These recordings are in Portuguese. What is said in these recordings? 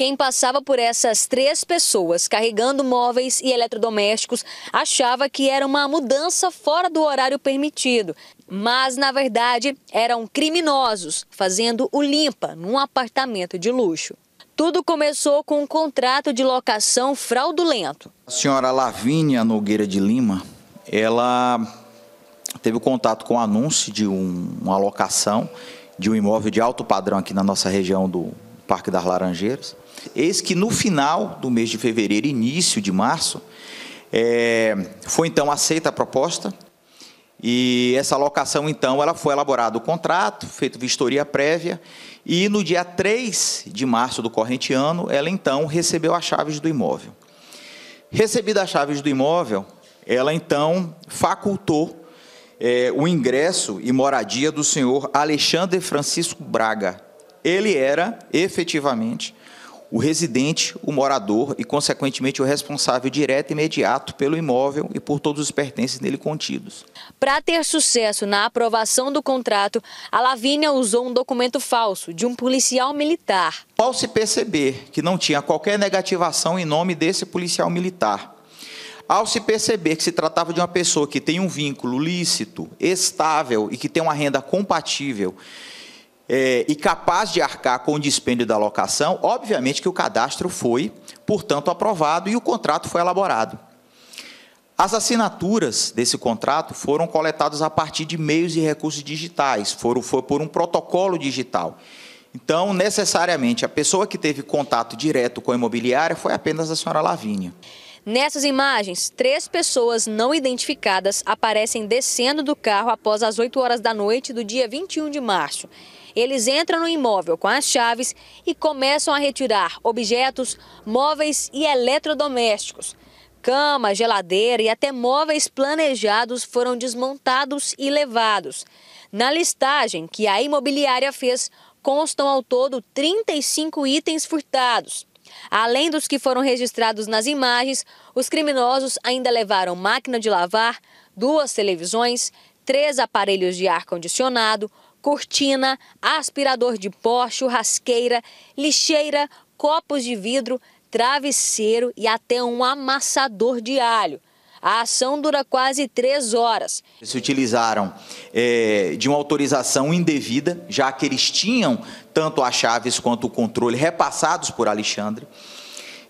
Quem passava por essas três pessoas carregando móveis e eletrodomésticos achava que era uma mudança fora do horário permitido, mas na verdade eram criminosos fazendo o limpa num apartamento de luxo. Tudo começou com um contrato de locação fraudulento. A senhora Lavínia Nogueira de Lima, ela teve contato com o anúncio de um, uma locação de um imóvel de alto padrão aqui na nossa região do Parque das Laranjeiras. Eis que no final do mês de fevereiro, início de março, é, foi então aceita a proposta e essa locação, então, ela foi elaborado o contrato, feito vistoria prévia, e no dia 3 de março do corrente ano, ela então recebeu as chaves do imóvel. Recebida as chaves do imóvel, ela então facultou é, o ingresso e moradia do senhor Alexandre Francisco Braga, ele era efetivamente o residente, o morador e, consequentemente, o responsável direto e imediato pelo imóvel e por todos os pertences nele contidos. Para ter sucesso na aprovação do contrato, a Lavínia usou um documento falso de um policial militar. Ao se perceber que não tinha qualquer negativação em nome desse policial militar, ao se perceber que se tratava de uma pessoa que tem um vínculo lícito, estável e que tem uma renda compatível é, e capaz de arcar com o dispêndio da locação, obviamente que o cadastro foi, portanto, aprovado e o contrato foi elaborado. As assinaturas desse contrato foram coletadas a partir de meios e recursos digitais, foram, foi por um protocolo digital. Então, necessariamente, a pessoa que teve contato direto com a imobiliária foi apenas a senhora Lavínia. Nessas imagens, três pessoas não identificadas aparecem descendo do carro após as 8 horas da noite do dia 21 de março. Eles entram no imóvel com as chaves e começam a retirar objetos, móveis e eletrodomésticos. Cama, geladeira e até móveis planejados foram desmontados e levados. Na listagem que a imobiliária fez, constam ao todo 35 itens furtados. Além dos que foram registrados nas imagens, os criminosos ainda levaram máquina de lavar, duas televisões, três aparelhos de ar-condicionado, cortina, aspirador de pó, churrasqueira, lixeira, copos de vidro, travesseiro e até um amassador de alho. A ação dura quase três horas. Eles se utilizaram é, de uma autorização indevida, já que eles tinham tanto as chaves quanto o controle repassados por Alexandre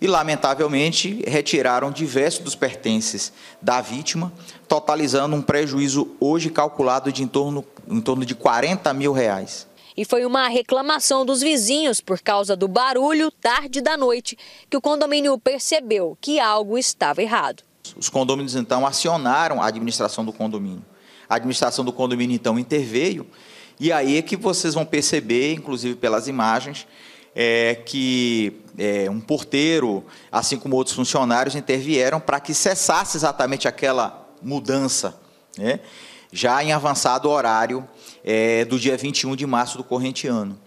e, lamentavelmente, retiraram diversos dos pertences da vítima, totalizando um prejuízo hoje calculado de em torno, em torno de 40 mil reais. E foi uma reclamação dos vizinhos por causa do barulho tarde da noite que o condomínio percebeu que algo estava errado. Os condôminos, então, acionaram a administração do condomínio. A administração do condomínio, então, interveio, e aí é que vocês vão perceber, inclusive pelas imagens, é, que é, um porteiro, assim como outros funcionários, intervieram para que cessasse exatamente aquela mudança, né? já em avançado horário é, do dia 21 de março do corrente ano.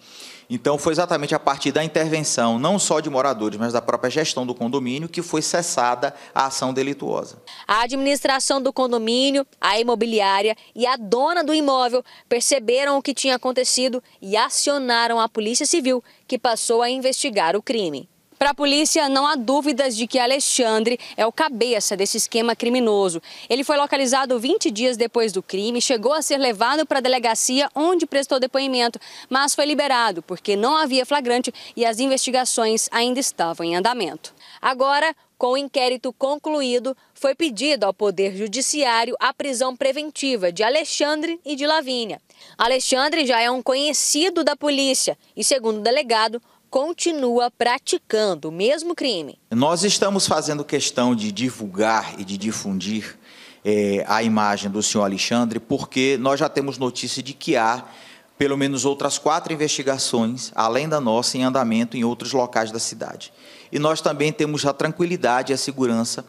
Então, foi exatamente a partir da intervenção, não só de moradores, mas da própria gestão do condomínio, que foi cessada a ação delituosa. A administração do condomínio, a imobiliária e a dona do imóvel perceberam o que tinha acontecido e acionaram a Polícia Civil, que passou a investigar o crime. Para a polícia, não há dúvidas de que Alexandre é o cabeça desse esquema criminoso. Ele foi localizado 20 dias depois do crime, chegou a ser levado para a delegacia onde prestou depoimento, mas foi liberado porque não havia flagrante e as investigações ainda estavam em andamento. Agora, com o inquérito concluído, foi pedido ao Poder Judiciário a prisão preventiva de Alexandre e de Lavínia. Alexandre já é um conhecido da polícia e, segundo o delegado, continua praticando o mesmo crime. Nós estamos fazendo questão de divulgar e de difundir é, a imagem do senhor Alexandre, porque nós já temos notícia de que há pelo menos outras quatro investigações, além da nossa, em andamento em outros locais da cidade. E nós também temos a tranquilidade e a segurança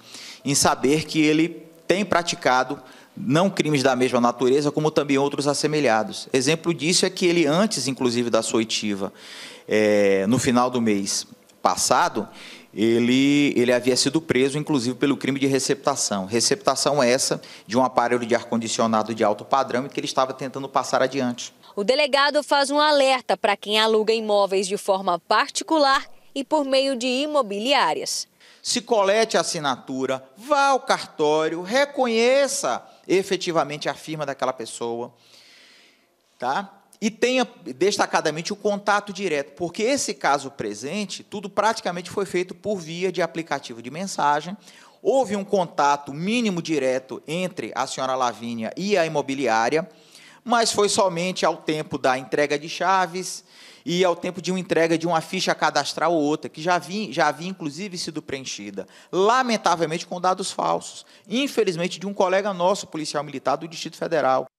em saber que ele têm praticado não crimes da mesma natureza, como também outros assemelhados. Exemplo disso é que ele, antes, inclusive, da sua oitiva, é, no final do mês passado, ele, ele havia sido preso, inclusive, pelo crime de receptação. Receptação essa de um aparelho de ar-condicionado de alto padrão e que ele estava tentando passar adiante. O delegado faz um alerta para quem aluga imóveis de forma particular e por meio de imobiliárias. Se colete a assinatura, vá ao cartório, reconheça efetivamente a firma daquela pessoa, tá? E tenha destacadamente o contato direto, porque esse caso presente, tudo praticamente foi feito por via de aplicativo de mensagem. Houve um contato mínimo direto entre a senhora Lavínia e a imobiliária, mas foi somente ao tempo da entrega de chaves, e ao é tempo de uma entrega de uma ficha cadastral ou outra, que já havia, já havia inclusive sido preenchida, lamentavelmente com dados falsos, infelizmente de um colega nosso, policial militar do Distrito Federal.